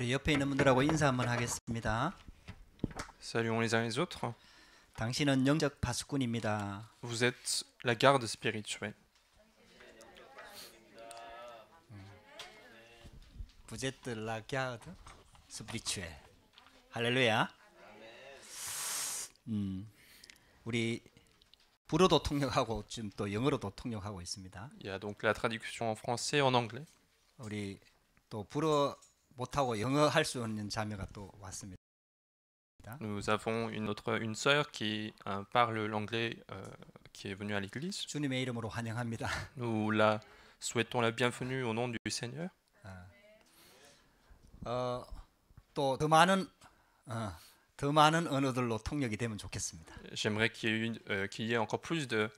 우리 옆에 있는 분들하고 인사 한번 하겠습니다. Saluons les uns les autres. 당신은 영적 파수꾼입니다. Vous êtes la garde spirituelle. Vous êtes la garde spirituelle. 할렐루야. 음, 우리 불어도 통역하고 지금 또 영어로도 통역하고 있습니다. Il y a donc la traduction en français et en anglais. 우리 또 불어 Nous avons une autre une sœur qui euh, parle l'anglais euh, qui est venue à l'église. Nous la souhaitons la bienvenue au nom du Seigneur. J'aimerais qu'il y ait euh, ait encore plus de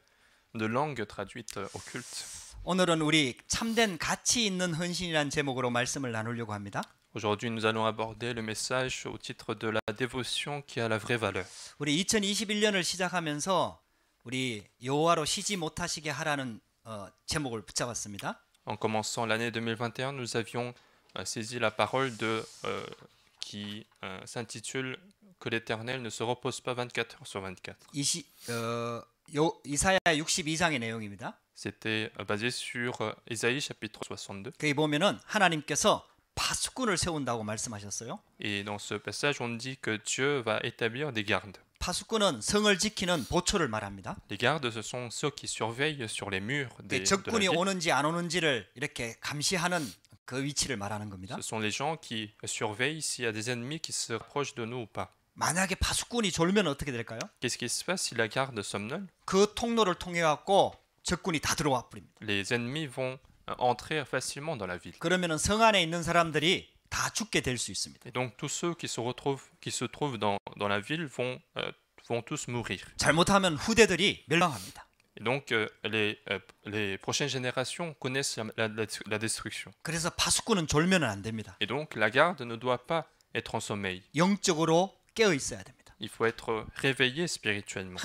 de langues traduites au culte. 오늘은 우리 참된 가치 있는 헌신이란 제목으로 말씀을 나누려고 합니다. Aujourd'hui, nous allons aborder le message au titre de la dévotion qui a la vraie valeur. 우리 2021년을 시작하면서 우리 여호와로 쉬지 못하시게 하라는 어, 제목을 붙잡았습니다. En commençant l'année 2021, nous avions euh, saisi la parole de euh, qui euh, s'intitule que l'Éternel ne se repose pas 24 heures sur 24. 20, 어, 요, 이사야 62장의 내용입니다. c'était euh, basé sur isaïe euh, chapitre 62. Et dans ce passage, on dit que Dieu va établir des gardes. Les gardes, ce sont ceux qui surveillent sur les murs des, de Ce sont les gens qui surveillent s'il y a des ennemis qui se rapprochent de nous ou pas. 만약에 졸면 어떻게 Qu'est-ce qui se passe si la garde somnole 그 통로를 통해 갖고 les ennemis vont euh, entrer facilement dans la ville. Et donc tous ceux qui se retrouvent qui se trouvent dans la ville vont euh, vont tous mourir. Et donc euh, les les prochaines générations connaissent la, destruction. Et donc la garde ne doit pas être en sommeil. Il faut être réveillé spirituellement.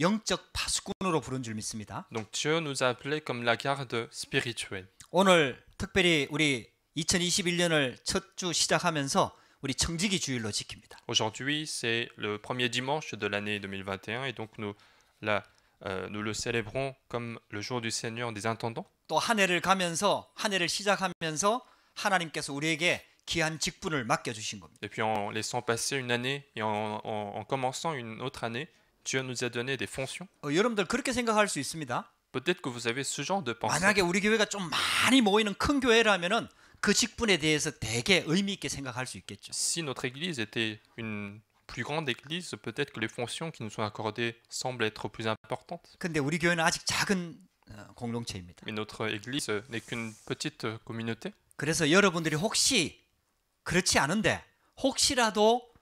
영적 파수꾼으로 부른 줄 믿습니다. Donc Dieu nous a appelés comme la garde spirituelle. 오늘 특별히 우리 2021년을 첫 주 시작하면서 우리 청지기 주일로 지킵니다. Aujourd'hui, c'est le premier dimanche de l'année 2021 et donc nous la euh, nous le célébrons comme le jour du Seigneur des intendants. 또한 해를 가면서 한 해를 시작하면서 하나님께서 우리에게 귀한 직분을 맡겨 주신 겁니다. Et puis en laissant passer une année et en, en, en commençant une autre année, Dieu nous a donné des fonctions. 어, 여러분들 그렇게 생각할 수 있습니다. Peut-être que vous avez ce genre de pensée. 만약에 우리 교회가 좀 많이 모이는 큰 교회라면은 그 직분에 대해서 되게 의미 있게 생각할 수 있겠죠. Si notre église était une plus grande église, peut-être que les fonctions qui nous sont accordées semblent être plus importantes. 근데 우리 교회는 아직 작은 어, 공동체입니다. Mais notre église n'est qu'une petite communauté. 그래서 여러분들이 혹시 그렇지 않은데 혹시라도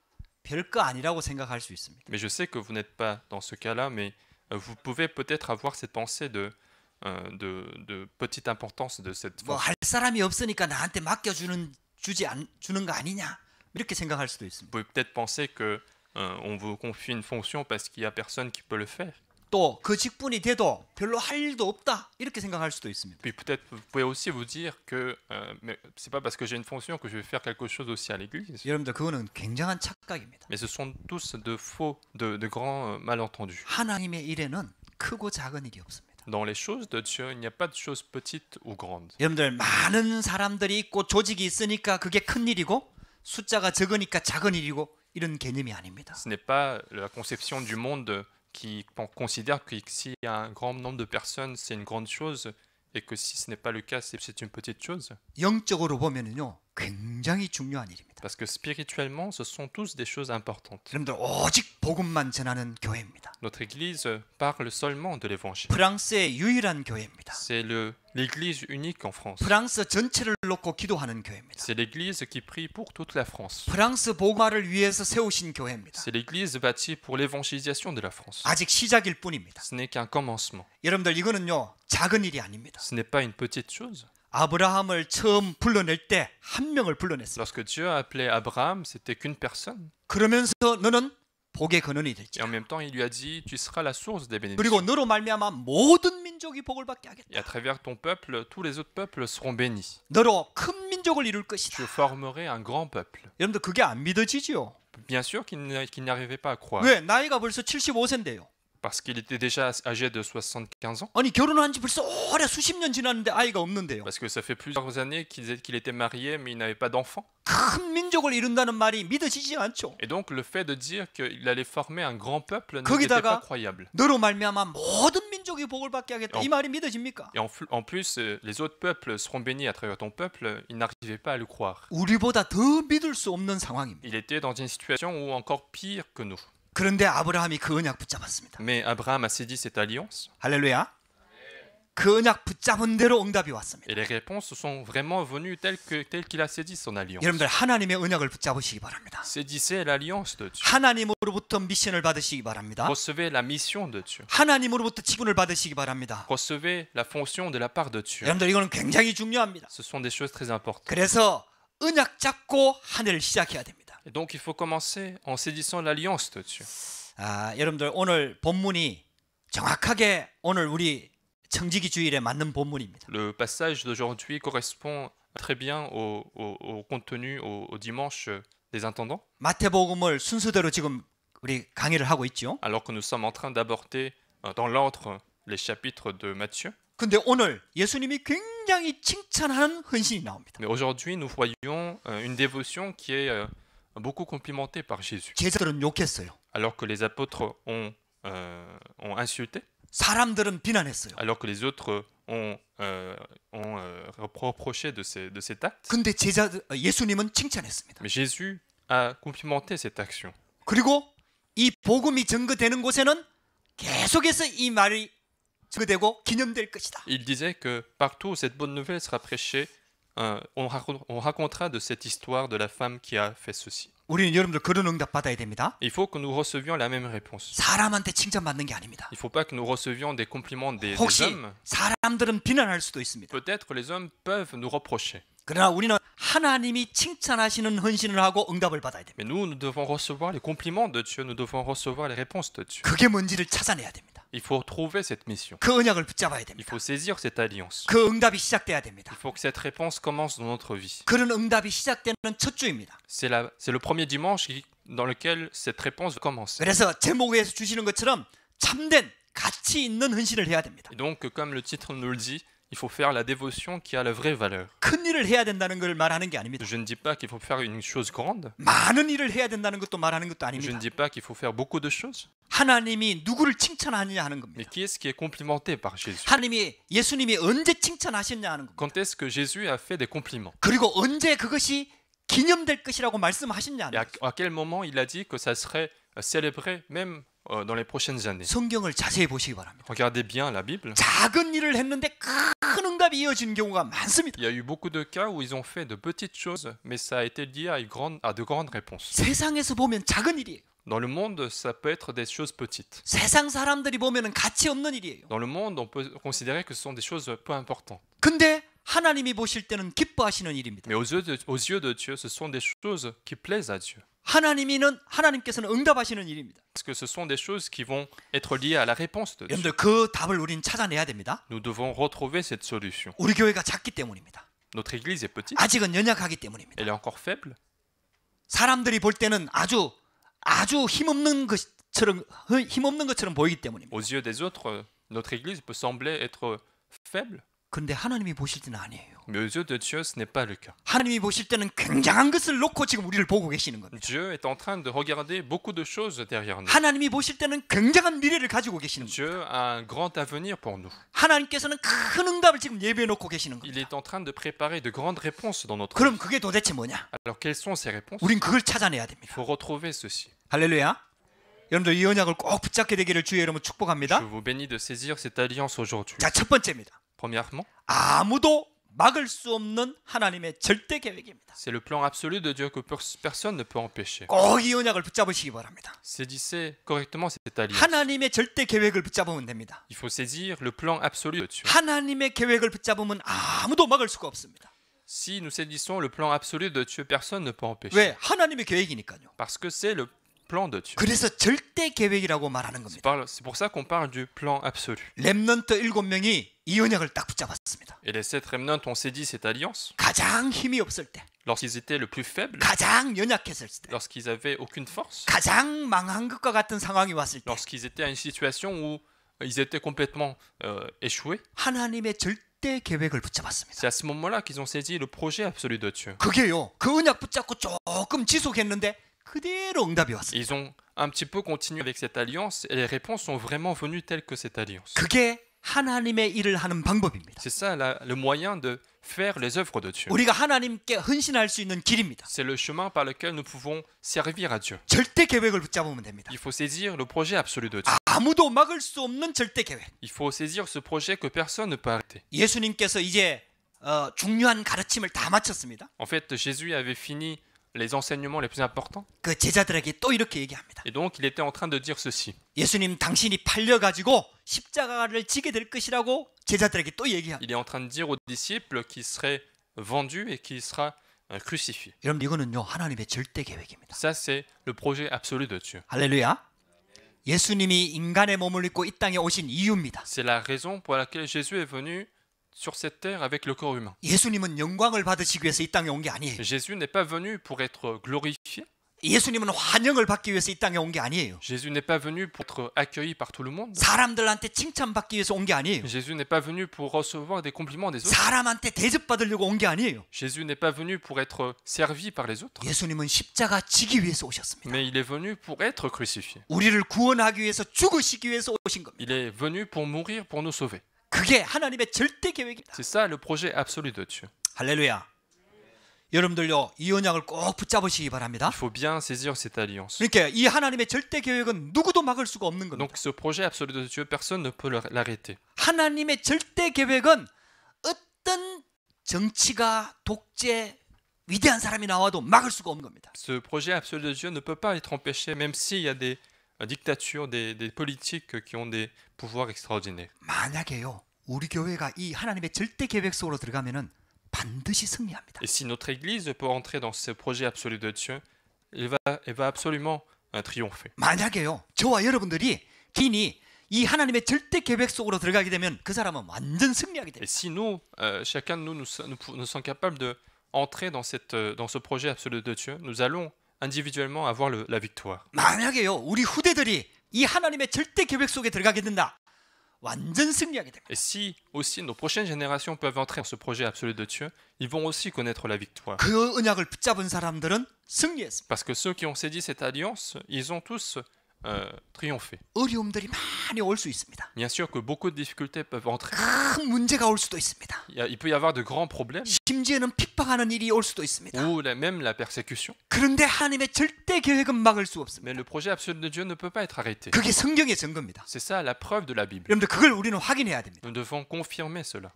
Mais je sais que vous n'êtes pas dans ce cas-là, mais euh, vous pouvez peut-être avoir cette pensée de euh, de, petite importance de cette 뭐할 Vous pouvez peut-être penser que euh, on vous confie une fonction parce qu'il y a personne qui peut le faire. 또그 직분이 돼도 별로 할 일도 없다 이렇게 생각할 수도 있습니다. Puis peut-être vous pouvez aussi vous dire que euh, c'est pas parce que j'ai une fonction que je vais faire quelque chose aussi à l'église. 여러분들 그거는 굉장한 착각입니다. Mais ce sont tous de faux, de, de grands euh, malentendus. 하나님의 일에는 크고 작은 일이 없습니다. Dans les choses de Dieu, il n'y a pas de choses petites ou grandes. 여러분들 많은 사람들이 있고 조직이 있으니까 그게 큰 일이고 숫자가 적으니까 작은 일이고 이런 개념이 아닙니다. Ce n'est pas la conception du monde qui considère que a un grand nombre de personnes, c'est une grande chose, et que si ce n'est pas le cas, c'est une petite chose. Parce que spirituellement, ce sont tous des choses importantes. Notre église parle seulement de l'évangile. C'est l'église unique en France. C'est l'église qui prie pour toute la France. C'est l'église bâtie pour l'évangélisation de la France. Ce n'est qu'un commencement. Ce n'est pas une petite chose. 아브라함을 처음 불러낼 때 한 명을 불러냈어요. Lorsque Dieu a appelé Abraham, c'était qu'une personne. 그러면서 너는 복의 근원이 될지. Et en même temps, il lui a dit, tu seras la source des bénédictions. 그리고 너로 말미암아 모든 민족이 복을 받게 하겠다. Et à travers ton peuple, tous les autres peuples seront bénis. 너로 큰 민족을 이룰 것이다. Je formerai un grand peuple. 여러분들 그게 안 믿어지지요? Bien sûr qu'il n'y arrivait pas à croire. 왜 나이가 벌써 75세인데요. parce qu'il était déjà âgé de 75 ans. Parce que ça fait plusieurs années qu'il était marié mais il n'avait pas d'enfant. Et donc le fait de dire qu'il allait former un grand peuple n'était pas croyable. Et en, plus euh, les autres peuples seront bénis à travers ton peuple. Il n'arrivait pas à le croire. Il était dans une situation où encore pire que nous. 그런데 아브라함이 그 언약 붙잡았습니다. Mais Abraham a saisi cette alliance. 할렐루야. 그 언약 붙잡은 대로 응답이 왔습니다. Et les réponses sont vraiment venues telles que telles qu'il a saisi son alliance. 여러분들 하나님의 언약을 붙잡으시기 바랍니다. Saisissez l'alliance de Dieu. 하나님으로부터 미션을 받으시기 바랍니다. Recevez la mission de Dieu. 하나님으로부터 직분을 받으시기 바랍니다. Recevez la fonction de la part de Dieu. 여러분들 이거는 굉장히 중요합니다. Ce sont des choses très importantes. 그래서 언약 잡고 한 해를 시작해야 됩니다. Et donc il faut commencer en saisissant l'alliance de Dieu. Le passage d'aujourd'hui correspond très bien au, contenu au, dimanche des intendants. Alors que nous sommes en train d'aborder euh, dans l'ordre les chapitres de Matthieu. Mais aujourd'hui nous voyons euh, une dévotion qui est euh, beaucoup complimenté par Jésus. Alors que les apôtres ont, euh, ont insulté. Alors que les autres ont, euh, ont euh, reproché de, de cet acte. Mais Jésus a complimenté cette action. Il disait que partout où cette bonne nouvelle sera prêchée, on, racontera de cette histoire de la femme qui a fait ceci. Il faut que nous recevions la même réponse. Il ne faut pas que nous recevions des compliments des, des hommes. Peut-être les hommes peuvent nous reprocher. Mais nous, nous devons recevoir les compliments de Dieu, nous devons recevoir les réponses de Dieu. Il faut trouver cette mission. Il faut saisir cette alliance. Il faut que cette réponse commence dans notre vie. C'est le premier dimanche dans lequel cette réponse commence. donc, comme le titre nous le dit, il faut faire la dévotion qui a la vraie valeur. Je ne dis pas qu'il faut faire une chose grande. Je ne dis pas qu'il faut faire beaucoup de choses. Mais qui est-ce qui est complimenté par Jésus? Quand est-ce que Jésus a fait des compliments? Et à quel moment il a dit que ça serait euh, célébrer même euh, dans les prochaines années. Regardez bien la Bible. Il y a eu beaucoup de cas où ils ont fait de petites choses, mais ça a été lié à, grande, de grandes réponses. Dans le monde, ça peut être des choses petites. Dans le monde, on peut considérer que ce sont des choses peu importantes. Mais aux yeux de Dieu, ce sont des choses qui plaisent à Dieu. 하나님이는 하나님께서는 응답하시는 일입니다. Parce que ce sont des choses qui vont être liées à la réponse de Dieu. 여러분들 그 답을 우리는 찾아내야 됩니다. Nous devons retrouver cette solution. 우리 교회가 작기 때문입니다. Notre église est petite. 아직은 연약하기 때문입니다. Elle est encore faible. 사람들이 볼 때는 아주 아주 힘없는 것처럼 힘없는 것처럼 보이기 때문입니다. Aux yeux des autres, notre église peut sembler être faible. 근데 하나님이 보실 때는 아니에요. Mais aux yeux de Dieu, ce n'est pas le cas. Dieu est en train de regarder beaucoup de choses derrière nous. Dieu a un grand avenir pour nous. Il est en train de préparer de grandes réponses dans notre vie. Alors quelles sont ces réponses Il faut retrouver ceci. 할렐루야. 여러분들 이 언약을 꼭 붙잡게 되기를 Je vous bénis de saisir cette alliance aujourd'hui. 첫 번째입니다. Premièrement, 아무도 c'est le plan absolu de Dieu que personne ne peut empêcher. Saisissez correctement cette alliance. 하나님의 절대 계획을 붙잡으면 됩니다. Il faut saisir le plan absolu de Dieu. 하나님의 계획을 붙잡으면 아무도 막을 수가 없습니다. Si nous saisissons le plan absolu de Dieu, personne ne peut empêcher. 왜? 하나님의 계획이니까요. Parce que c'est le plan de Dieu. 그래서 절대 계획이라고 말하는 겁니다. C'est pour ça qu'on parle du plan absolu. 렘넌트 일곱 명이 이 언약을 딱 붙잡았습니다. Et les sept remnants ont saisi cette alliance. 가장 힘이 없을 때. Lorsqu'ils étaient le plus faibles. 가장 연약했을 때. Lorsqu'ils avaient aucune force. 가장 망한 것과 같은 상황이 왔을 때. Lorsqu'ils étaient à une situation où ils étaient complètement euh, échoués. 하나님의 절대 때 계획을 붙잡았습니다. C'est à ce moment-là qu'ils ont saisi le projet absolu de Dieu. 그게요. 그 언약 붙잡고 조금 지속했는데 Ils ont un petit peu continué avec cette alliance et les réponses sont vraiment venues telles que cette alliance. C'est ça le moyen de faire les œuvres de Dieu. C'est le chemin par lequel nous pouvons servir à Dieu. Il faut saisir le projet absolu de Dieu. Il faut saisir ce projet que personne ne peut arrêter. En fait, Jésus avait fini les enseignements les plus importants. Et donc il était en train de dire ceci. Il est en train de dire aux disciples qu'il serait vendu et qu'il sera euh, crucifié. Ça c'est le projet absolu de Dieu. C'est la raison pour laquelle Jésus est venu sur cette terre avec le corps humain. Jésus n'est pas venu pour être glorifié. Jésus n'est pas venu pour être accueilli par tout le monde. Jésus n'est pas venu pour recevoir des compliments des autres. Jésus n'est pas venu pour être servi par les autres. Mais il est venu pour être crucifié. Il est venu pour mourir pour nous sauver. 그게 하나님의 절대 계획입니다. C'est ça le projet absolu de Dieu. 할렐루야. 여러분들요 이 언약을 꼭 붙잡으시기 바랍니다. Il faut bien saisir cette alliance. 그러니까 이 하나님의 절대 계획은 누구도 막을 수가 없는 겁니다. Donc ce projet absolu de Dieu, personne ne peut l'arrêter. 하나님의 절대 계획은 어떤 정치가 독재 위대한 사람이 나와도 막을 수가 없는 겁니다. Ce projet absolu de Dieu ne peut pas être empêché, même s'il y a des dictatures, des, des politiques qui ont des pouvoir extraordinaire. 만약에요. 우리 교회가 이 하나님의 절대 계획 속으로 들어가면은 반드시 승리합니다. Et si notre église peut entrer dans ce projet absolu de Dieu, elle va elle va absolument euh, triompher. 만약에요. 저와 여러분들이 이 하나님의 절대 계획 속으로 들어가게 되면 그 사람은 완전 승리하게 됩니다. Et si nous euh, chacun de nous nous, nous sommes capables de entrer dans cette euh, dans ce projet absolu de Dieu, nous allons individuellement avoir la victoire. 만약에요. 우리 후대들이 et si aussi nos prochaines générations peuvent entrer dans ce projet absolu de Dieu, ils vont aussi connaître la victoire. Parce que ceux qui ont saisi cette alliance, ils ont tous euh, triompher. Bien sûr que beaucoup de difficultés peuvent entrer. Il peut y avoir de grands problèmes. Ou même la persécution. Mais le projet absolu de Dieu ne peut pas être arrêté. C'est ça la preuve de la Bible. Nous devons confirmer cela.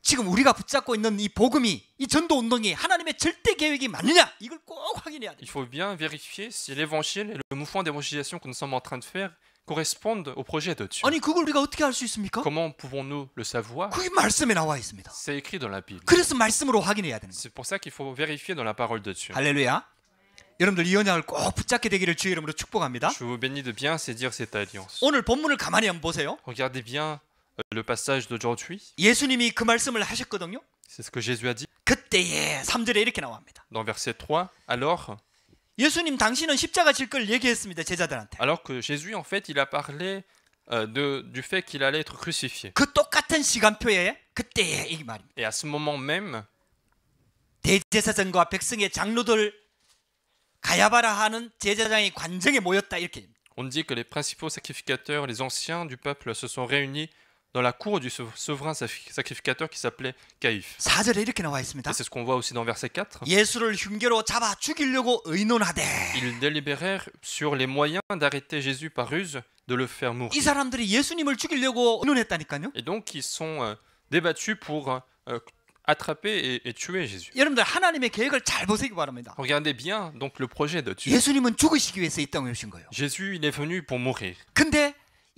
Il faut bien vérifier si l'évangile et le mouvement d'évangélisation que nous sommes en train de faire correspondent au projet de Dieu. Comment pouvons-nous le savoir? C'est écrit dans la Bible. C'est pour ça qu'il faut vérifier dans la parole de Dieu. Je vous bénis de bien saisir cette alliance. Regardez bien euh, le passage d'aujourd'hui. 예수님이 그 말씀을 하셨거든요. C'est ce que Jésus a dit. 3 이렇게 나옵니다. Dans verset 3, alors 예수님 당신은 십자가 질걸 얘기했습니다 제자들한테. Alors que Jésus en fait il a parlé euh, de du fait qu'il allait être crucifié. 그 똑같은 시간표에 그때에 이 말입니다. Et à ce moment même 대제사장과 백성의 장로들 가야바라 하는 제사장의 관정에 모였다 이렇게. On dit que les principaux sacrificateurs, les anciens du peuple se sont réunis dans la cour du souverain sacrificateur qui s'appelait Caïphe. c'est ce qu'on voit aussi dans verset 4. Ils délibérèrent sur les moyens d'arrêter Jésus par ruse, de le faire mourir. Et donc ils sont euh, débattus pour euh, euh, attraper et, tuer Jésus. Regardez bien donc le projet de Dieu. Jésus il est venu pour mourir.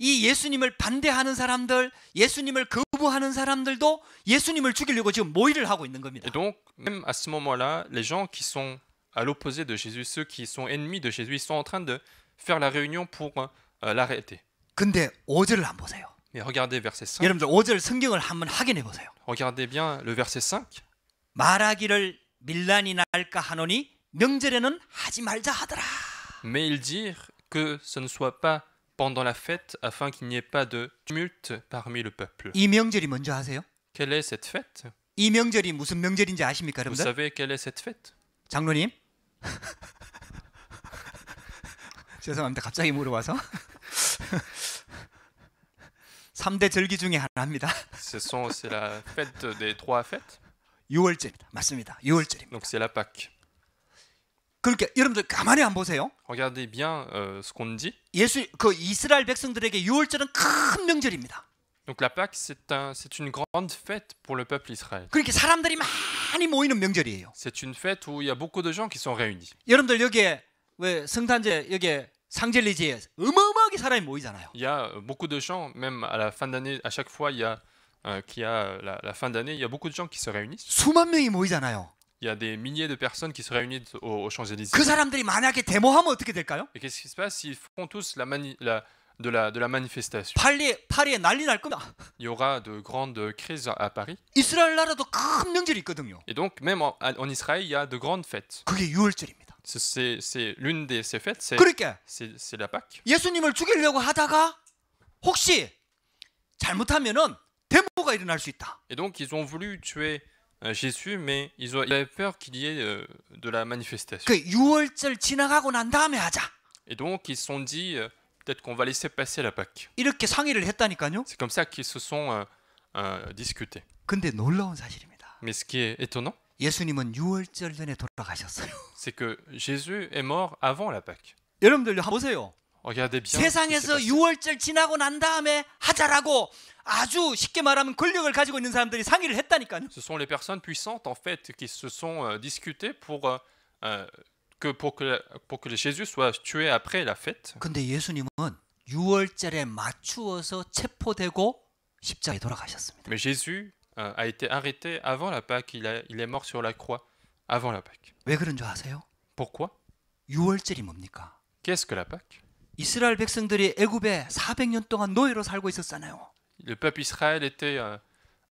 이 예수님을 반대하는 사람들, 예수님을 거부하는 사람들도 예수님을 죽이려고 지금 모의를 하고 있는 겁니다. Et donc même à ce moment-là, les gens qui sont à l'opposé de Jésus, ceux qui sont ennemis de Jésus, ils sont en train de faire la réunion pour euh, l'arrêter. 근데 5절을 안 보세요. Mais regardez verset 5. 여러분들 5절 성경을 한번 확인해 보세요. Regardez bien le verset 5. 말하기를 밀란이 날까 하노니 명절에는 하지 말자 하더라. Mais ils dirent que ce ne soit pas pendant la fête afin qu'il n'y ait pas de tumulte parmi le peuple. 이 명절이 뭔지 아세요? Quelle est cette fête? 이 명절이 무슨 명절인지 아십니까, Vous 여러분들? savez quelle est cette fête? 장로님. 죄송합니다. 갑자기 물어봐서. 3대 절기 중에 하나입니다. Ce sont, c'est la fête des trois fêtes, 6월절입니다. 맞습니다. 6월절입니다. donc c'est la Pâque. 그렇게 여러분들 가만히 안 보세요. Regardez bien euh, ce qu'on dit. 예수 그 이스라엘 백성들에게 유월절은 큰 명절입니다. Donc la Pâque c'est un c'est une grande fête pour le peuple israël. 그렇게 사람들이 많이 모이는 명절이에요. C'est une fête où il y a beaucoup de gens qui sont réunis. 여러분들 여기에 왜 성탄절 여기에 상젤리지에 어마어마하게 사람이 모이잖아요. Il y a beaucoup de gens même à la fin d'année à chaque fois il y a euh, qui a la, la fin d'année il y a beaucoup de gens qui se réunissent. 수만 명이 모이잖아요. il y a des milliers de personnes qui se réunissent au Champ Champs-Élysées. Et qu'est-ce qui se passe s'ils font tous la, de, la, manifestation Il y aura de grandes crises à Paris. Et donc, même en, Israël, il y a de grandes fêtes. C'est l'une de ces fêtes, c'est la Pâque. Et donc, ils ont voulu tuer euh, Jésus, mais ils, avaient peur qu'il y ait euh, de la manifestation. Et donc ils se sont dit euh, peut-être qu'on va laisser passer la Pâque. C'est comme ça qu'ils se sont discutés. Mais ce qui est étonnant, c'est que Jésus est mort avant la Pâque. 세상에서 6월절 지나고 난 다음에 하자라고 아주 쉽게 말하면 권력을 가지고 있는 사람들이 상의를 했다니까요. Ce sont les personnes puissantes en fait qui se sont discutées pour que pour que pour que Jésus soit tué après la fête. 근데 예수님은 6월절에 맞추어서 체포되고 십자가에 돌아가셨습니다. Mais Jésus a été arrêté avant la Pâque, il, a, il est mort sur la croix avant la Pâque. 왜 그런 줄 아세요? Pourquoi? 6월절이 뭡니까? Qu'est-ce que la Pâque? Le peuple Israël était un euh,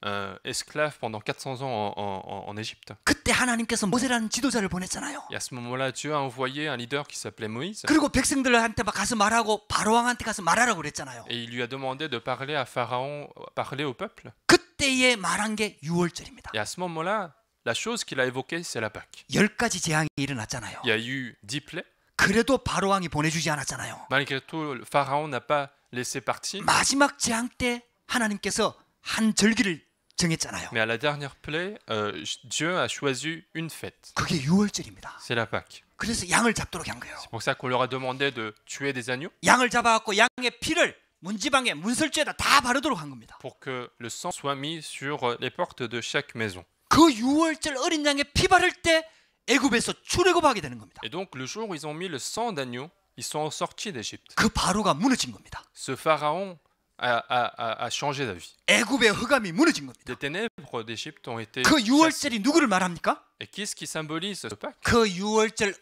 euh, esclave pendant 400 ans en, Égypte. 그때 하나님께서 모세라는 지도자를 보냈잖아요. Et à ce moment-là, Dieu a envoyé un leader qui s'appelait Moïse. 그리고 백성들한테 가서 말하고 바로 가서 말하라고 그랬잖아요. Et il lui a demandé de parler à Pharaon, parler au peuple. 그때에 말한 게 유월절입니다. Et à ce moment-là, la chose qu'il a évoquée, c'est la Pâque. 열 가지 재앙이 일어났잖아요. Il y a eu 10 plaies. 그래도 바로 왕이 보내주지 않았잖아요. Malgré tout, le pharaon n'a pas laissé partir. 마지막 재앙 때 하나님께서 한 절기를 정했잖아요. Mais à la dernière plaie, euh, Dieu a choisi une fête. 그게 유월절입니다. C'est la Pâque. 그래서 양을 잡도록 한 거예요. C'est pour ça qu'on leur a demandé de tuer des agneaux. 양을 잡아갖고 양의 피를 문지방에 문설주에다 다 바르도록 한 겁니다. Pour que le sang soit mis sur les portes de chaque maison. 그 유월절 어린 양의 피 바를 때 애굽에서 출애굽하게 되는 겁니다. Et donc le jour où ils ont mis le sang d'agneau, ils sont sortis d'Égypte. 그 바로가 무너진 겁니다. Ce pharaon a, a, a, a changé d'avis. 애굽의 흑암이 무너진 겁니다. Les ténèbres d'Égypte ont été. 그 누구를 말합니까? Et qu'est-ce qui symbolise ce pacte? 그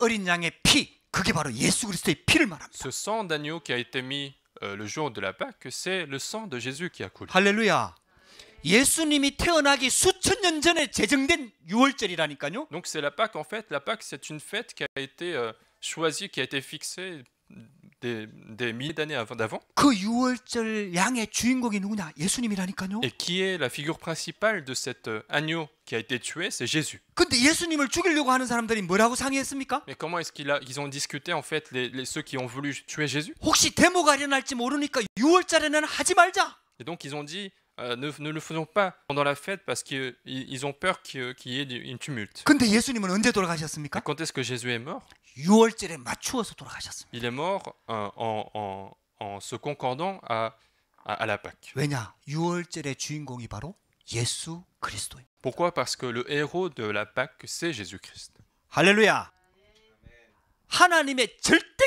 어린 양의 피, 그게 바로 예수 그리스도의 피를 말합니다. Ce sang d'agneau qui a été mis euh, le jour de la Pâque, c'est le sang de Jésus qui a coulé. Alléluia 예수님이 태어나기 수천 년 전에 제정된 유월절이라니까요. Donc c'est la Pâque en fait, la Pâque c'est une fête qui a été euh, choisie, qui a été fixée des, des milliers d'années avant d'avant. 그 유월절 양의 주인공이 누구냐? 예수님이라니까요. Et qui est la figure principale de cet euh, agneau qui a été tué, c'est Jésus. 근데 예수님을 죽이려고 하는 사람들이 뭐라고 상의했습니까? Mais comment est-ce qu'ils ils ont discuté en fait les, les ceux qui ont voulu tuer Jésus? 혹시 데모가 일어날지 모르니까 유월절에는 하지 말자. Et donc ils ont dit Euh, ne, le faisons pas pendant la fête parce qu'ils ont peur qu'il y ait une tumulte. Et quand est-ce que Jésus est mort? Il est mort euh, en, se concordant à, à, la Pâque. Pourquoi? Parce que le héros de la Pâque, c'est Jésus-Christ. Alléluia 하나님의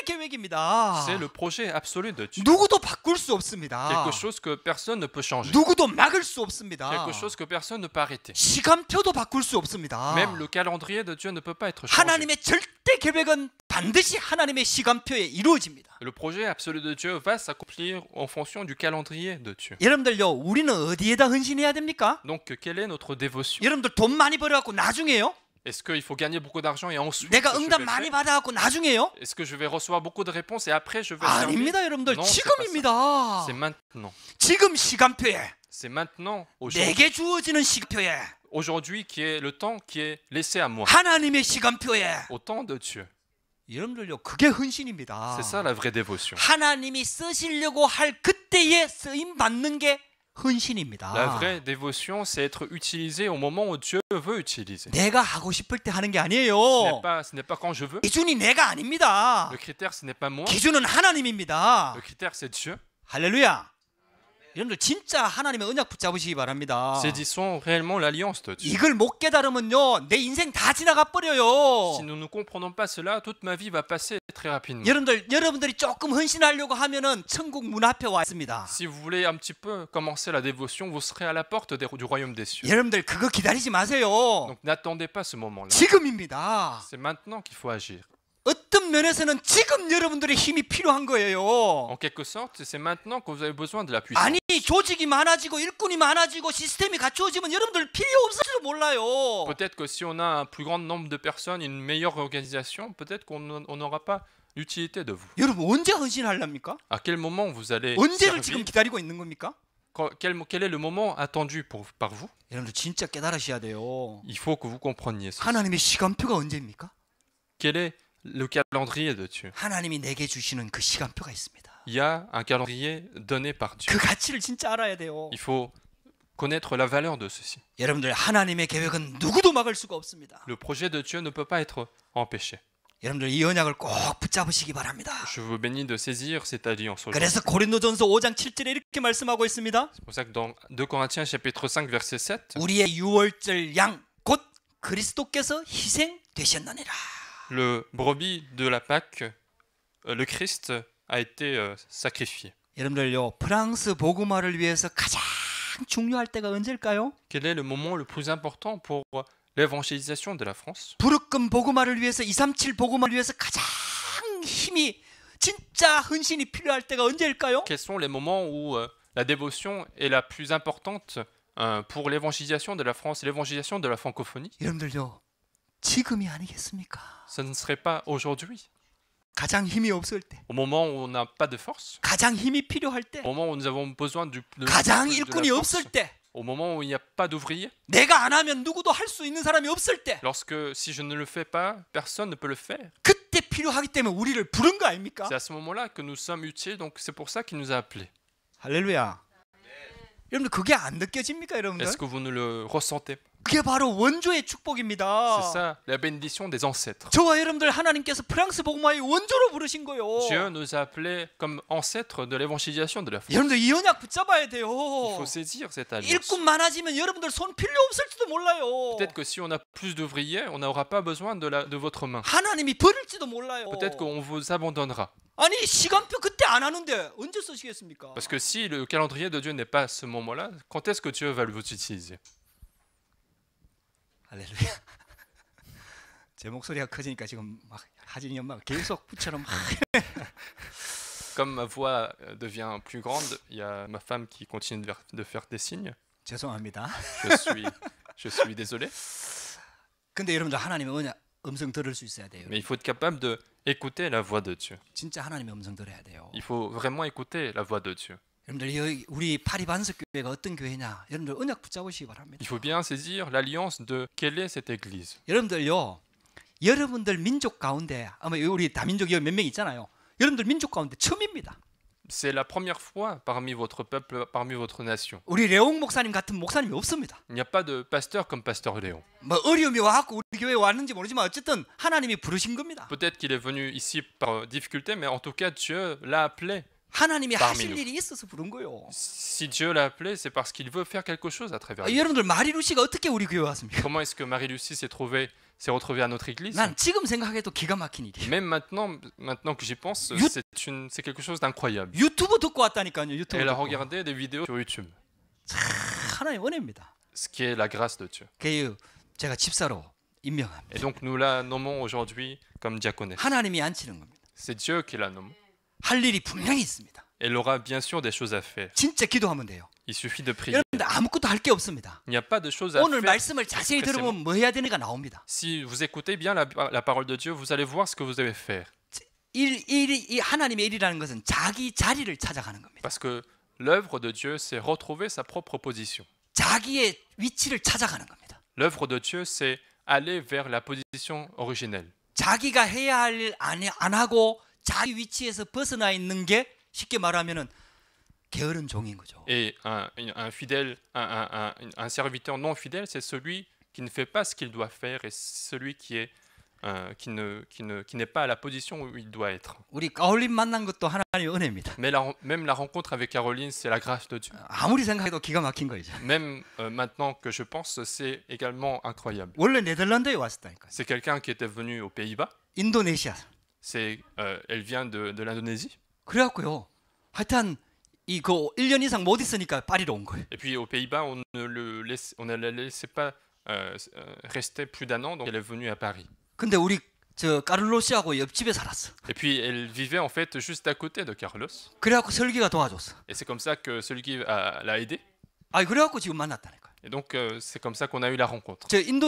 하나님의 계획입니다. C'est le projet absolu de Dieu. 누구도 바꿀 수 없습니다. Quelque chose que personne ne peut changer. 누구도 막을 수 없습니다. Quelque chose que personne ne peut arrêter. 시간표도 바꿀 수 없습니다. Même le calendrier de Dieu ne peut pas être changé. 하나님의 절대 계획은 반드시 하나님의 시간표에 이루어집니다. Le projet absolu de Dieu va s'accomplir en fonction du calendrier de Dieu. 여러분들요, 우리는 어디에다 헌신해야 됩니까? Donc quelle est notre dévotion? 여러분들 돈 많이 벌어 갖고 나중에요? Est-ce qu'il faut gagner beaucoup d'argent et ensuite 내가 응답 많이 받아갖고 나중에요? Est-ce que je vais recevoir beaucoup de réponses et après je vais 아닙니다, 여러분들. non, c'est pas 지금입니다. ça. C'est maintenant. 지금 시간표에 C'est maintenant aujourd'hui. 내게 주어지는 시간표에 Aujourd'hui qui est le temps qui est laissé à moi. 하나님의 시간표에 Au temps de Dieu. 여러분들요, 그게 헌신입니다. C'est ça la vraie dévotion. 하나님이 쓰시려고 할 그때에 쓰임 받는 게 La vraie dévotion, c'est être utilisé au moment où Dieu veut utiliser. Ce n'est pas, ce pas quand je veux. Le critère, ce n'est pas moi. Le critère, c'est Dieu. 할렐루야. 여러분들 진짜 하나님의 언약 붙잡으시기 바랍니다. Saisissons réellement l'alliance. 이걸 못 깨달으면요, 내 인생 다 지나가 버려요. Si nous ne comprenons pas cela, toute ma vie va passer très rapidement. 여러분들 여러분들이 조금 헌신하려고 하면은 천국 문 앞에 와 있습니다. Si vous voulez un petit peu commencer la dévotion, vous serez à la porte des, du royaume des cieux. 여러분들 그거 기다리지 마세요. Donc n'attendez pas ce moment-là. 지금입니다. C'est maintenant qu'il faut agir. 어떤 면에서는 지금 여러분들의 힘이 필요한 거예요. En quelque sorte, c'est maintenant que vous avez besoin de la puissance. 아니 조직이 많아지고 일꾼이 많아지고 시스템이 갖추어지면 여러분들 필요 없을지도 몰라요. Peut-être que si on a un plus grand nombre de personnes, une meilleure organisation, peut-être qu'on on n'aura pas l'utilité de vous. 여러분 언제 헌신하려니까? À quel moment vous allez 언제를 servir? 지금 기다리고 있는 겁니까? Quel, quel est le moment attendu pour, par vous? 여러분들 진짜 깨달으셔야 돼요. Il faut que vous compreniez ça. 하나님의 시간표가 언제입니까? Quel est le calendrier de Dieu. 하나님이 내게 주시는 그 시간표가 있습니다. Il y a un calendrier donné par Dieu. 그 가치를 진짜 알아야 돼요. Il faut connaître la valeur de ceci. 여러분들 하나님의 계획은 누구도 막을 수가 없습니다. Le projet de Dieu ne peut pas être empêché. 여러분들 이 언약을 꼭 붙잡으시기 바랍니다. Je vous bénis de saisir cette alliance. aujourd'hui. 그래서 고린도전서 5장 7절에 이렇게 말씀하고 있습니다. C'est pour ça que dans 2 Corinthiens chapitre 5 verset 7 우리의 유월절 양 곧 그리스도께서 희생되셨느니라. le brebis de la Pâque, euh, le Christ a été euh, sacrifié. Quel est le moment le plus important pour euh, l'évangélisation de la France? Quels sont les moments où la dévotion est la plus importante pour l'évangélisation de la France, l'évangélisation de la francophonie? Ce ne serait pas aujourd'hui. Au moment où on n'a pas de force. Au moment où nous avons besoin du de, Au moment où il n'y a pas d'ouvriers. Lorsque si je ne le fais pas, personne ne peut le faire. C'est à ce moment-là que nous sommes utiles, donc c'est pour ça qu'il nous a appelés. Alléluia. 여러분 그게 안 느껴집니까, 여러분들? Est-ce que vous ne le ressentez pas? 그게 바로 원조의 축복입니다. C'est ça, la bénédiction des ancêtres. 저와 여러분들 하나님께서 프랑스 복음화의 원조로 부르신 거요. Dieu nous a appelés comme ancêtres de l'évangélisation de la France. 여러분들 이 언약 붙잡아야 돼요. Il faut saisir cette alliance. 일꾼 많아지면 여러분들 손 필요 없을지도 몰라요. Peut-être que si on a plus d'ouvriers, on n'aura pas besoin de la de votre main. 하나님이 버릴지도 몰라요. Peut-être qu'on vous abandonnera. Parce que si le calendrier de Dieu n'est pas à ce moment-là, quand est-ce que Dieu va vous Alléluia. Comme ma voix euh, devient plus grande, il y a ma femme qui continue de faire des signes. Je suis, je suis désolé. 근데 여러분들 하나님은 음성 들을 수 있어야 돼요. Mais il faut être capable de écouter la voix de Dieu. 진짜 하나님의 음성 들어야 돼요. Il faut vraiment écouter la voix de Dieu. 여러분들 우리 파리 반석 교회가 어떤 교회냐? 여러분들 언약 붙잡으시기 바랍니다. Il faut bien saisir l'alliance de quelle est cette église. 여러분들요. 여러분들 민족 가운데 아마 우리 다민족이 몇명 있잖아요. 여러분들 민족 가운데 처음입니다. c'est la première fois parmi votre peuple, parmi votre nation. Il n'y a pas de pasteur comme pasteur Léon. Peut-être qu'il est venu ici par difficulté, mais en tout cas Dieu l'a appelé. Si Dieu l'a appelé, c'est parce qu'il veut faire quelque chose à travers. lui. Comment est-ce que Marie-Lucie s'est trouvée c'est retrouvé à notre église. Même maintenant, maintenant que j'y pense, c'est quelque chose d'incroyable. Elle a regardé des vidéos sur YouTube. Ce qui est la grâce de Dieu. Et donc nous la nommons aujourd'hui comme diaconesse. C'est Dieu qui la nomme. Elle aura bien sûr des choses à faire. Il suffit de prier. 여러분들 아무것도 할 게 없습니다. Il n'y a pas de choses à 오늘 faire. 말씀을 자세히 들으면 뭐 해야 되는가 나옵니다. Si vous écoutez bien la, la parole de Dieu, vous allez voir ce que vous devez faire. 일, 일이, 이 하나님의 일이라는 것은 자기 자리를 찾아가는 겁니다. Parce que l'œuvre de Dieu, c'est retrouver sa propre position. 자기의 위치를 찾아가는 겁니다. L'œuvre de Dieu, c'est aller vers la position originelle. 자기가 해야 할안 하고 자기 위치에서 벗어나 있는 게 쉽게 말하면은 Et un, fidèle, un, serviteur non fidèle, c'est celui qui ne fait pas ce qu'il doit faire et celui qui est euh, qui ne qui ne qui n'est pas à la position où il doit être. Mais même la rencontre avec Caroline, c'est la grâce de Dieu. Même euh, maintenant que je pense, c'est également incroyable. C'est quelqu'un qui était venu aux Pays-Bas. C'est euh, elle vient de l'Indonésie. 그래갖고요. 하여튼 et puis aux Pays-Bas, on ne le laisse, on ne la laissait pas rester plus d'un an, donc elle est venue à Paris. Et puis elle vivait en fait juste à côté de Carlos. Et c'est comme ça que 설기 l'a aidé. Et donc c'est comme ça qu'on a eu la rencontre. C'est aussi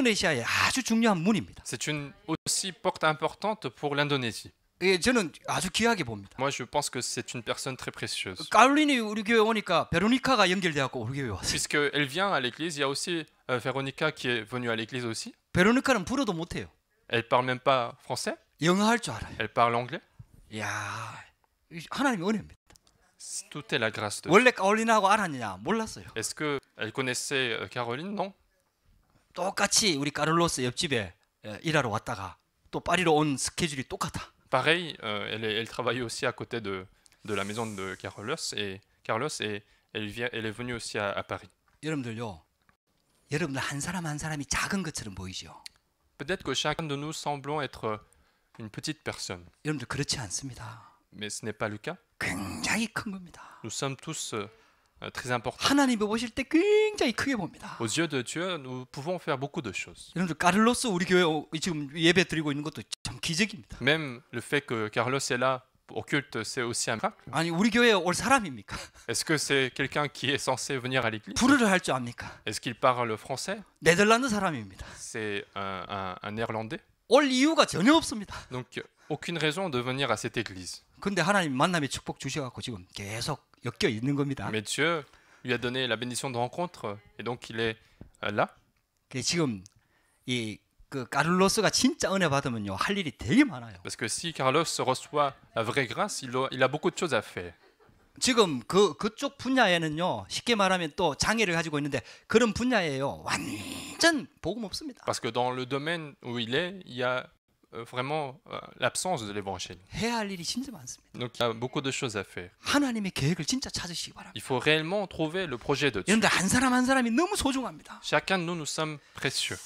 C'est une aussi porte importante pour l'Indonésie. 예, 저는 아주 귀하게 봅니다. Moi, je pense que c'est une personne très précieuse. 까울린이 우리 교회 오니까 베로니카가 연결돼갖고 우리 교회 왔어요. Puisque elle vient à l'église, il y a aussi e Veronica qui est venue à l'église aussi. 베로니카는 불어도 못해요. Elle parle même pas français. 영어 할 줄 알아요. Elle parle anglais. 야, 하나님의 은혜입니다. Tout est la grâce de. 원래 까울린하고 알았느냐 몰랐어요. Est-ce que elle connaissait Caroline? Non. 똑같이 우리 까를로스 옆집에 일하러 왔다가 또 파리로 온 스케줄이 똑같아. pareil, euh, elle, elle, travaillait aussi à côté de, de la maison de Carlos et Carlos et elle, vient, elle est venue aussi à, Paris. Peut-être que chacun de nous semblons être une petite personne. Mais ce n'est pas le cas. Nous sommes tous euh, euh, très importants. Aux yeux de Dieu, nous pouvons faire beaucoup de choses. Même le fait que Carlos est là au culte, c'est aussi un miracle. Est-ce que c'est quelqu'un qui est censé venir à l'église? Est-ce qu'il parle français? C'est un, néerlandais. Donc aucune raison de venir à cette église. Mais Dieu lui a donné la bénédiction de rencontre et donc il est euh, là. 지금 이그 카를로스가 진짜 은혜 받으면요 할 일이 되게 많아요. Parce que si Carlos reçoit la vraie grâce, il a, il a beaucoup de choses à faire. 지금 그 그쪽 분야에는요 쉽게 말하면 또 장애를 가지고 있는데 그런 분야에요 완전 복음 없습니다. Parce que dans le domaine où il est, il y a vraiment l'absence de l'évangile. 해야 할 일이 진짜 많습니다. Donc il y a beaucoup de choses à faire. 하나님의 계획을 진짜 찾으시기 바랍니다. Il faut réellement trouver le projet de Dieu. 여러분들 한 사람 한 사람이 너무 소중합니다. Chacun de nous nous sommes précieux.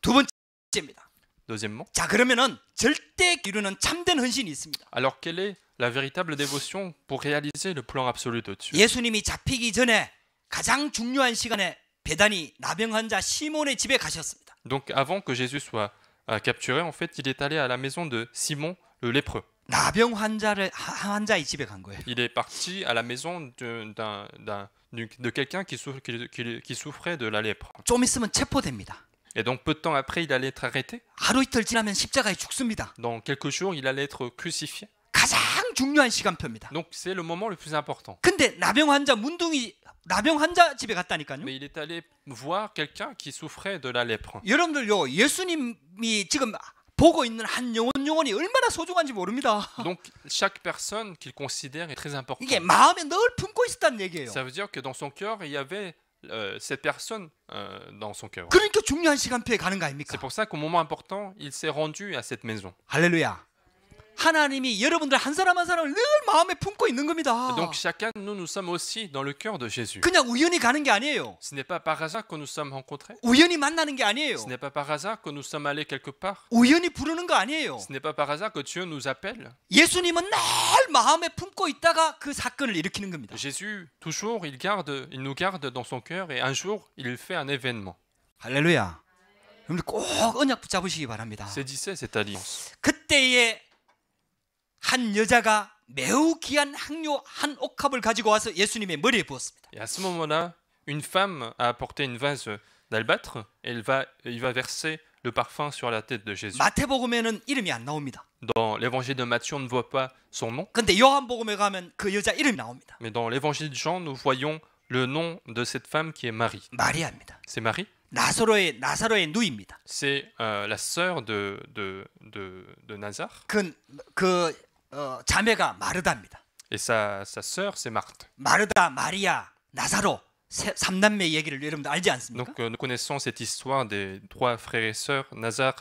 두번 번째입니다. d e u è m e 자 그러면은 절대 기르는 참된 헌신이 있습니다. Alors quelle est la véritable dévotion pour réaliser le plan absolu de Dieu? 예수님이 잡히기 전에 가장 중요한 시간에 배단이 나병 환자 시몬의 집에 가셨습니다. Donc avant que Jésus soit capturé, en fait, il est allé à la maison de Simon le lépreux. 나병 환자를 하- 환자의 집에 간 거예요. Il est parti à la maison de, d'un- d'un- d'une- de quelqu'un qui, souffre- qui- qui- qui souffrait de la lèpre. 좀 있으면 체포됩니다. Et donc peu de temps après, il allait être arrêté. Dans quelques jours, il allait être crucifié. Donc c'est le moment le plus important. Mais il est allé voir quelqu'un qui souffrait de la lèpre. Donc chaque personne qu'il considère est très importante. Ça veut dire que dans son cœur il y avait euh, cette personne euh, dans son cœur. C'est pour ça qu'au moment important, il s'est rendu à cette maison. Alléluia 하나님이 여러분들 한 사람 한 사람을 늘 마음에 품고 있는 겁니다. Donc chacun nous nous sommes aussi dans le cœur de Jésus. 그냥 우연히 가는 게 아니에요. Ce n'est pas par hasard que nous sommes rencontrés. 우연히 만나는 게 아니에요. Ce n'est pas par hasard que nous sommes allés quelque part. 우연히 부르는 거 아니에요. Ce n'est pas par hasard que Dieu nous appelle. 예수님은 늘 마음에 품고 있다가 그 사건을 일으키는 겁니다. Jésus toujours il garde il nous garde dans son cœur et un jour il fait un événement. 할렐루야. 여러분 꼭 언약 붙잡으시기 바랍니다. C'est cette alliance. 그때의 Et à ce moment-là, une femme a apporté une vase d'albâtre et il va, verser le parfum sur la tête de Jésus. Dans l'évangile de Matthieu, on ne voit pas son nom, mais dans l'évangile de Jean, nous voyons le nom de cette femme qui est Marie. C'est Marie, c'est euh, la sœur de, de, de, 어, 자매가 마르다입니다. Et sa, sa sœur, c'est Marthe. 마르다, 마리아, 나사로 세, 삼남매의 얘기를 여러분들 알지 않습니까? Donc euh, nous connaissons cette histoire des trois frères et sœurs, Nazar,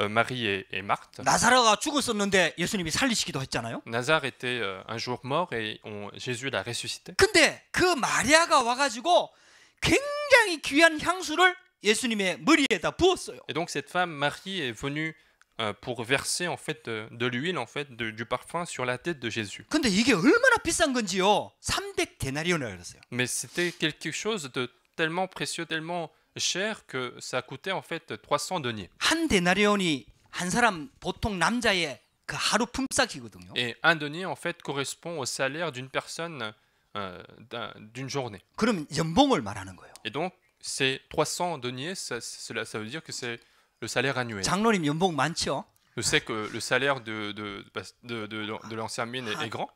euh, Marie et, et Marthe. 나사로가 죽었었는데 예수님이 살리시기도 했잖아요. Nazar était euh, un jour mort et on, Jésus l'a ressuscité. 근데 그 마리아가 와가지고 굉장히 귀한 향수를 예수님의 머리에다 부었어요. Et donc cette femme, Marie, est venue Euh, pour verser en fait euh, de, l'huile en fait du parfum sur la tête de Jésus. Mais c'était quelque chose de tellement précieux, tellement cher que ça coûtait en fait 300 deniers. Et un denier en fait correspond au salaire d'une personne euh, d'une journée. Et donc ces 300 deniers, cela, ça veut dire que c'est le salaire annuel. Je sais que le salaire de, de, de, l'ancien mine est, grand.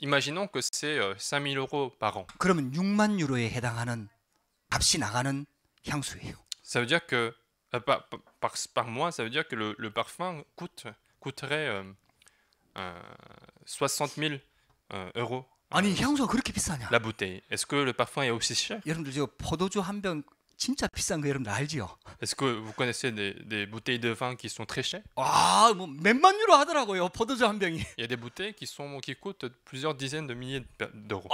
Imaginons que c'est 5000 euh, euros par an. Ça veut dire que euh, par, par, mois, ça veut dire que le, parfum coûte, coûterait 60 euh, 000 euros. 아니 La bouteille. Est-ce que le parfum est aussi cher? Est-ce que vous connaissez des, bouteilles de vin qui sont très chères? Il y a des bouteilles qui coûtent plusieurs dizaines de milliers d'euros.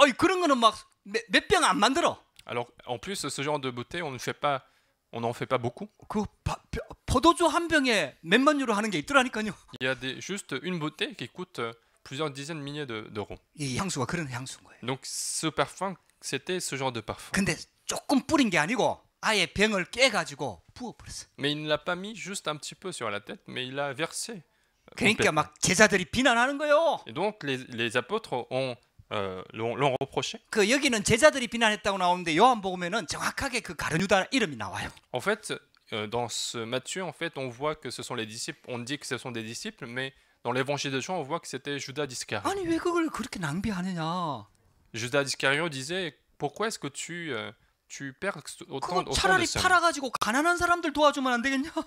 Alors en plus ce genre de bouteilles on ne fait pas on n'en fait pas beaucoup. Il y a juste une bouteille qui coûte euh, plusieurs dizaines de milliers d'euros. Donc ce parfum c'était ce genre de parfum. 근데 조금 뿌린 게 아니고 mais il ne l'a pas mis juste un petit peu sur la tête, mais il a versé. Et donc les, apôtres ont euh, l'ont reproché. En fait, euh, dans ce Matthieu, en fait, on voit que ce sont les disciples. On dit que ce sont des disciples, mais dans l'évangile de Jean, on voit que c'était Judas Iscariot. Judas Iscariot disait pourquoi est-ce que tu euh, tu perds autant, autant de sommes.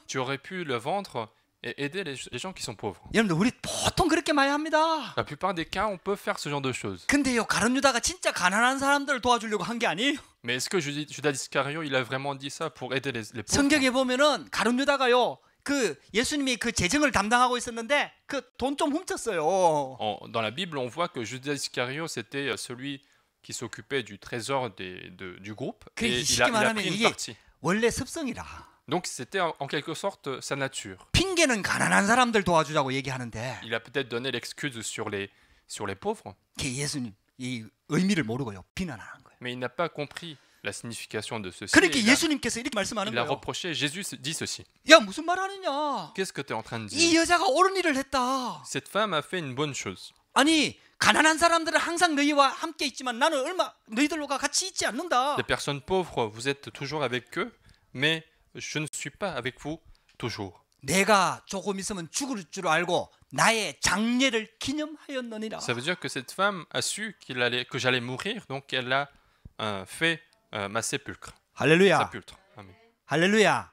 Tu aurais pu le vendre et aider les, les gens qui sont pauvres. 여러분들 우리 보통 그렇게 많이 합니다. La plupart des cas, on peut faire ce genre de choses. 근데요, 가룟 유다가 진짜 가난한 사람들을 도와주려고 한 게 아니에요. Mais est-ce que Judas Iscariot, il a vraiment dit ça pour aider les, les pauvres? 성경에 보면은 가룟 유다가요. 그 예수님이 그 재정을 담당하고 있었는데 그 돈 좀 훔쳤어요. En, dans la Bible, on voit que Judas Iscariot c'était celui qui s'occupait du trésor des, du groupe. Et il a, pris une partie. Donc c'était en quelque sorte sa nature. Il a peut-être donné l'excuse sur les, sur les pauvres. Mais il n'a pas compris la signification de ceci. il a reproché, Jésus dit ceci. Qu'est-ce que tu es en train de dire Cette femme a fait une bonne chose. 가난한 사람들은 항상 너희와 함께 있지만 나는 얼마 너희들과 같이 있지 않는다. Les personnes pauvres, vous êtes toujours avec eux, mais je ne suis pas avec vous toujours. 내가 조금 있으면 죽을 줄 알고 나의 장례를 기념하였느니라. Ça veut dire que cette femme a su qu'il allait que j'allais mourir, donc elle a euh, fait euh, ma sépulcre. 할렐루야. Sépulcre. Amen. 할렐루야.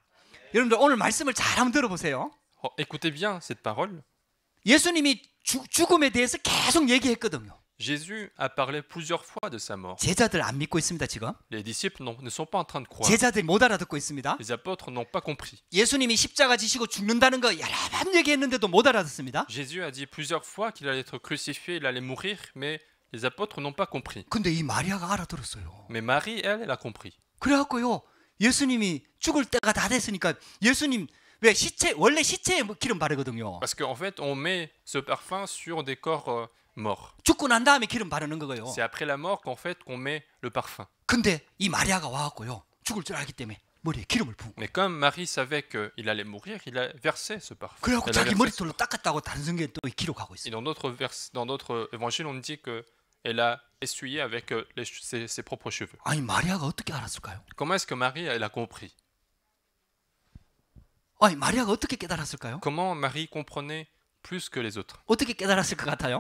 여러분들 오늘 말씀을 잘 한번 들어보세요. Oh, écoutez bien cette parole. 예수님이 주, 죽음에 대해서 계속 얘기했거든요. Jésus a parlé plusieurs fois de sa mort. 제자들 안 믿고 있습니다, 지금. Les disciples ne sont pas en train de croire. 제자들이 못 알아듣고 있습니다. Les apôtres n'ont pas compris. 예수님이 십자가 지시고 죽는다는 거 여러 번 얘기했는데도 못 알아듣습니다. Jésus a dit plusieurs fois qu'il allait être crucifié, il allait mourir, mais les apôtres n'ont pas compris. 근데 이 마리아가 알아들었어요. Mais Marie, elle, elle a compris. 그래갖고요. 예수님이 죽을 때가 다 됐으니까 예수님 Parce qu'en fait, on met ce parfum sur des corps euh, morts. C'est après la mort qu'en fait qu'on met le parfum. Mais comme Marie savait qu'il allait mourir, il a versé ce parfum. Et dans d'autres dans évangiles, on dit qu'elle a essuyé avec euh, ses, propres cheveux. Comment est-ce que Marie elle a compris? Comment Marie comprenait plus que les autres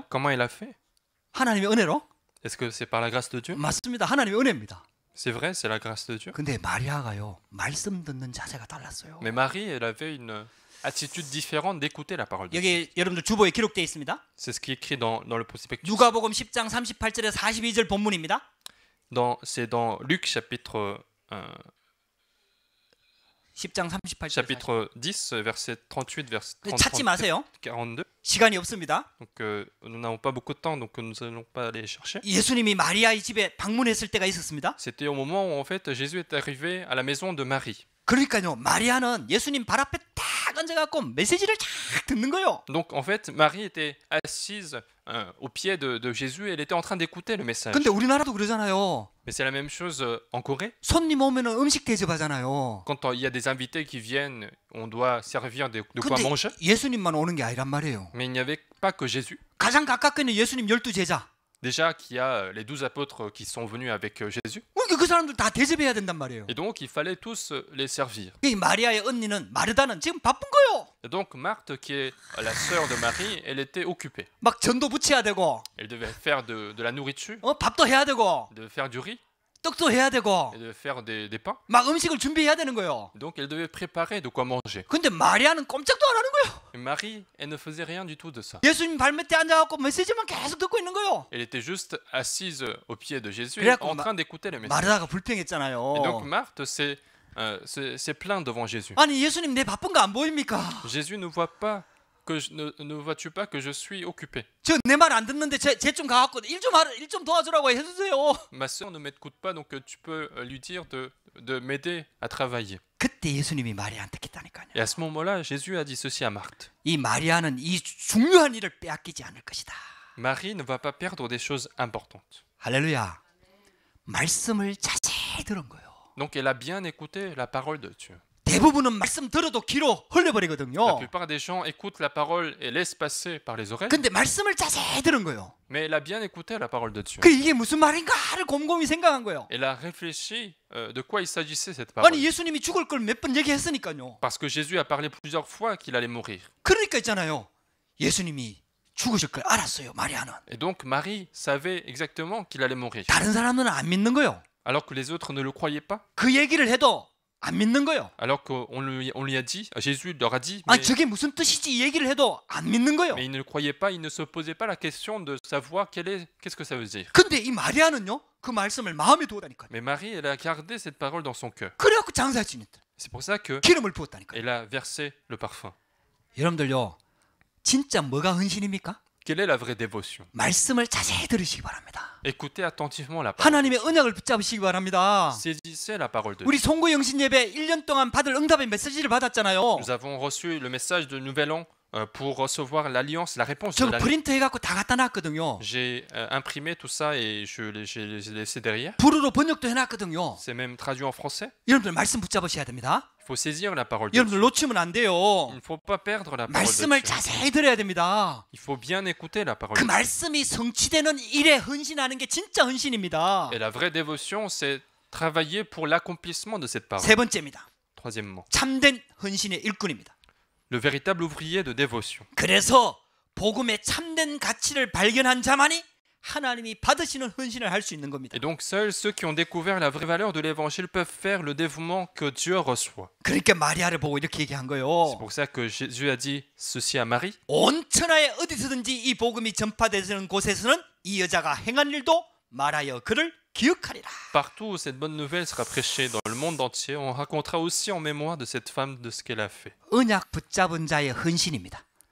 Comment elle a fait 하나님의 은혜로? Est-ce que c'est par la grâce de Dieu C'est vrai, c'est la grâce de Dieu. Mais Marie, elle avait une attitude différente d'écouter la parole de Dieu. 여기 여러분들 주보에 C'est ce qui est écrit dans, dans le prospectus. 10 42 C'est dans Luc chapitre 1. Euh, chapitre 10 verset 38 verset 42. Donc euh, nous n'avons pas beaucoup de temps donc euh, nous n'allons pas aller chercher. C'était au moment où en fait Jésus est arrivé à la maison de Marie. 그러니까요. 마리아는 예수님 발 앞에 딱 앉아 갖고 메시지를 쫙 듣는 거예요. Donc en fait, Marie était assise euh, au pied de, de Jésus et elle était en train d'écouter le message. 근데 우리나라도 그러잖아요. Mais c'est la même chose en Corée. 손님 오면은 음식 대접하잖아요. Quand il y a des invités qui viennent, on doit servir de, de quoi manger. 예수님만 오는 게 아니란 말이에요. Mais il n'y avait pas que Jésus. 가장 가깝게 있는 예수님 열두 제자. Déjà qu'il y a euh, les douze apôtres qui sont venus avec euh, Jésus. Et donc il fallait tous euh, les servir. Et donc Marthe, qui est la sœur de Marie, elle était occupée. Elle devait faire de, la nourriture. Elle devait faire du riz elle devait faire des, pains. 막 음식을 준비해야 되는 Donc elle devait préparer de quoi manger. 근데 마리아는 안 하는 Et Marie, elle ne faisait rien du tout de ça. 예수님 발밑에 앉아갖고 메시지만 계속 듣고 있는 Elle était juste assise au pied de Jésus, en train d'écouter le message. 불평했잖아요. Et donc Marthe s'est euh, plainte devant Jésus. 아니 예수님 내 바쁜 보입니까? Jésus ne voit pas ne, vois-tu pas que je suis occupé Ma soeur ne m'écoute pas, donc euh, tu peux euh, lui dire de m'aider à travailler. Et à ce moment-là, Jésus a dit ceci à Marthe. Marie ne va pas perdre des choses importantes. Donc elle a bien écouté la parole de Dieu. La plupart des gens écoutent la parole et laissent passer par les oreilles. Mais elle a bien écouté la parole de Dieu. Elle a réfléchi euh, de quoi il s'agissait cette parole. Parce que Jésus a parlé plusieurs fois qu'il allait mourir. Et donc Marie savait exactement qu'il allait mourir. Alors que les autres ne le croyaient pas. Alors qu'on lui, a dit, Jésus leur a dit. Mais, 아 ils ne croyaient pas, ils ne se posaient pas la question de savoir qu'est-ce que ça veut dire. Mais Marie, elle a gardé cette parole dans son cœur. C'est pour ça que. Elle a versé le parfum. 진짜 뭐가 헌신입니까? Quelle est la vraie dévotion? Écoutez attentivement la parole. Saisissez la parole de Dieu. Nous avons reçu le message de Nouvel An euh, pour recevoir l'alliance, la réponse de J'ai euh, imprimé tout ça et je l'ai laissé derrière. C'est même traduit en français. 말씀 붙잡으셔야 됩니다. faut saisir la parole de 여러분들 Dieu. 놓치면 안 돼요. Il ne faut pas perdre la parole de 말씀을 Dieu. 자세히 들어야 됩니다. Il faut bien écouter la parole 그 de Dieu. 말씀이 성취되는 일에 헌신하는 게 진짜 헌신입니다. Et la vraie dévotion, c'est travailler pour l'accomplissement de cette parole. 세 번째입니다. Troisièmement, 참된 헌신의 일꾼입니다. le véritable ouvrier de dévotion. 그래서 복음의 참된 가치를 발견한 자만이 Et donc seuls ceux qui ont découvert la vraie valeur de l'évangile peuvent faire le dévouement que Dieu reçoit. C'est pour ça que Jésus a dit ceci à Marie. Partout où cette bonne nouvelle sera prêchée dans le monde entier, on racontera aussi en mémoire de cette femme de ce qu'elle a fait.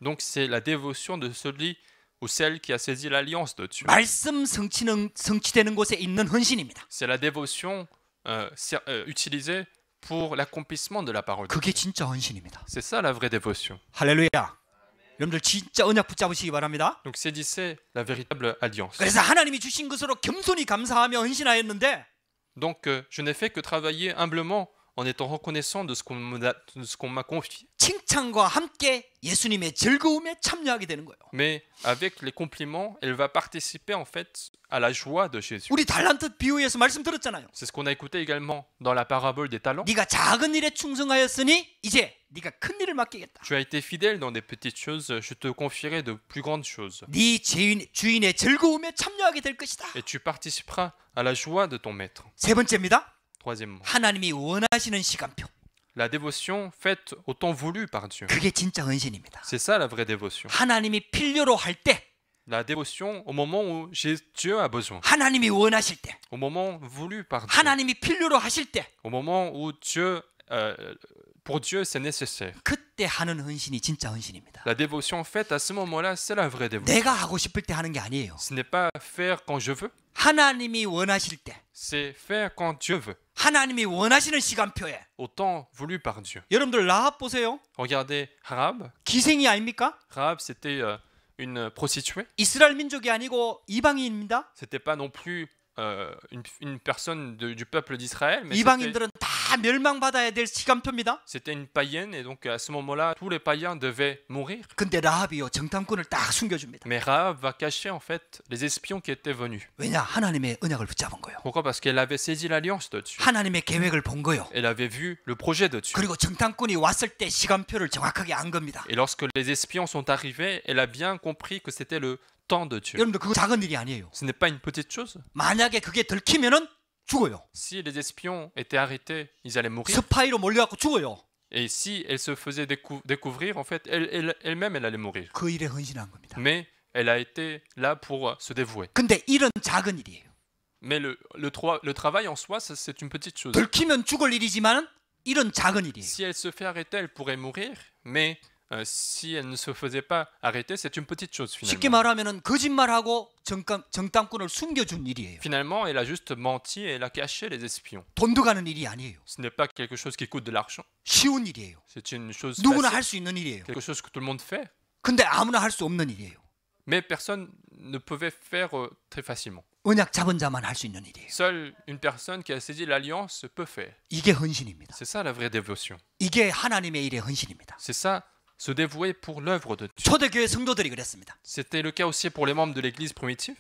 Donc c'est la dévotion de celui ou celle qui a saisi l'alliance de Dieu. C'est la dévotion euh, euh, utilisée pour l'accomplissement de la parole. C'est ça la vraie dévotion. Donc c'est la véritable alliance. Donc euh, je n'ai fait que travailler humblement en étant reconnaissant de ce qu'on m'a confié. Mais avec les compliments, elle va participer en fait à la joie de Jésus. C'est ce qu'on a écouté également dans la parabole des talents. Tu as été fidèle dans des petites choses, je te confierai de plus grandes choses. Et tu participeras à la joie de ton maître. Troisièmement, La dévotion faite au temps voulu par Dieu. C'est ça la vraie dévotion. La dévotion au moment où Dieu a besoin, au moment voulu par Dieu, au moment où Dieu, euh, pour Dieu c'est nécessaire. La dévotion faite à ce moment-là, c'est la vraie dévotion. Ce n'est pas faire quand je veux, c'est faire quand Dieu veut. 하나님이 원하시는 시간표에. Au temps voulu par Dieu. 여러분들 라합 보세요. Regardez Rahab. 기생이 아닙니까? Rahab c'était une prostituée. 이스라엘 민족이 아니고 이방인입니다. C'était pas non plus euh, une, une personne de, du peuple d'Israël. mais 이방인들은 다 Ah, c'était une païenne et donc à ce moment-là, tous les païens devaient mourir. Mais Rahab va cacher en fait les espions qui étaient venus. Pourquoi Parce qu'elle avait saisi l'alliance de Dieu. Elle avait vu le projet de Dieu. Et lorsque les espions sont arrivés, elle a bien compris que c'était le temps de Dieu. Ce n'est pas une petite chose. Si les espions étaient arrêtés, ils allaient mourir. Et si elle se faisait découvrir, en fait, elle-même, elle, elle allait mourir. Mais elle a été là pour euh, se dévouer. Mais le, travail en soi, c'est une petite chose. Si elle se fait arrêter, elle pourrait mourir, mais euh, si elle ne se faisait pas arrêter, c'est une petite chose finalement. Finalement, elle a juste menti et elle a caché les espions. Ce n'est pas quelque chose qui coûte de l'argent. C'est une chose facile, quelque chose que tout le monde fait. Mais personne ne pouvait faire euh, très facilement. Seule une personne qui a saisi l'alliance peut faire. C'est ça la vraie dévotion. C'est ça se dévouer pour l'œuvre de Dieu. C'était le cas aussi pour les membres de l'église primitive.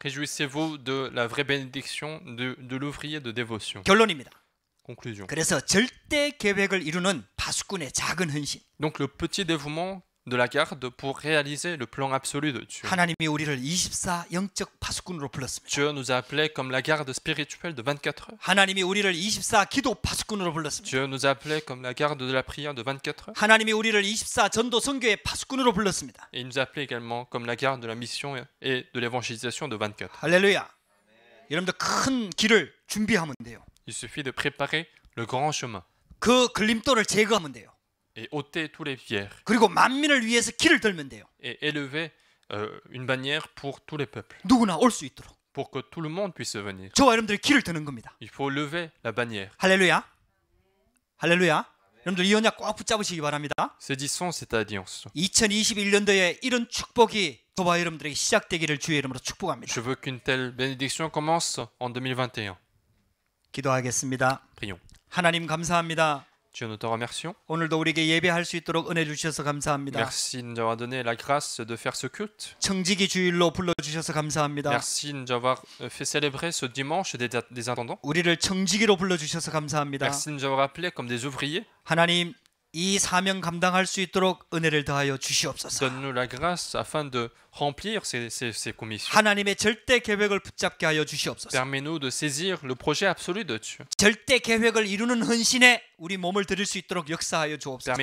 Réjouissez-vous de la vraie bénédiction de, l'ouvrier de dévotion. Conclusion. Donc le petit dévouement de la garde pour réaliser le plan absolu de Dieu. Dieu nous a appelés comme la garde spirituelle de 24 heures. Dieu nous a appelés comme la garde de la prière de 24 heures. Et il nous a appelés également comme la garde de la mission et de l'évangélisation de 24 heures. Il suffit de préparer le grand chemin et ôter tous les pierres. Et élever euh, une bannière pour tous les peuples. Pour que tout le monde puisse venir. Il faut lever la bannière. Alléluia Alléluia 여러분들 이 언약 꼭 붙잡으시기 바랍니다. cette alliance. 2021년도에 이런 축복이 여러분들에게 시작되기를 주의 이름으로 축복합니다. Je veux qu'une telle bénédiction commence en 2021. 기도하겠습니다. Prions. 하나님 감사합니다. Dieu, nous te remercions. Merci d'avoir donné la grâce de faire ce culte. Merci d'avoir euh, fait célébrer ce dimanche des, attendants. intendants. Merci d'avoir appelé comme des ouvriers. Donne-nous la grâce afin de remplir ces, commissions. permet nous de saisir le projet absolu de Dieu. 절대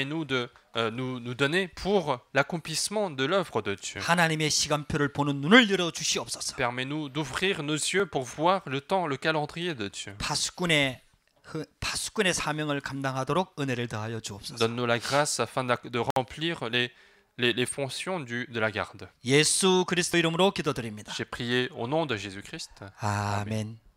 nous de nous, donner pour l'accomplissement de l'œuvre de Dieu. permet nous d'ouvrir nos yeux pour voir le temps, le calendrier de Dieu. Donne-nous la grâce afin de remplir les, les, fonctions du, de la garde. J'ai prié au nom de Jésus-Christ. Amen.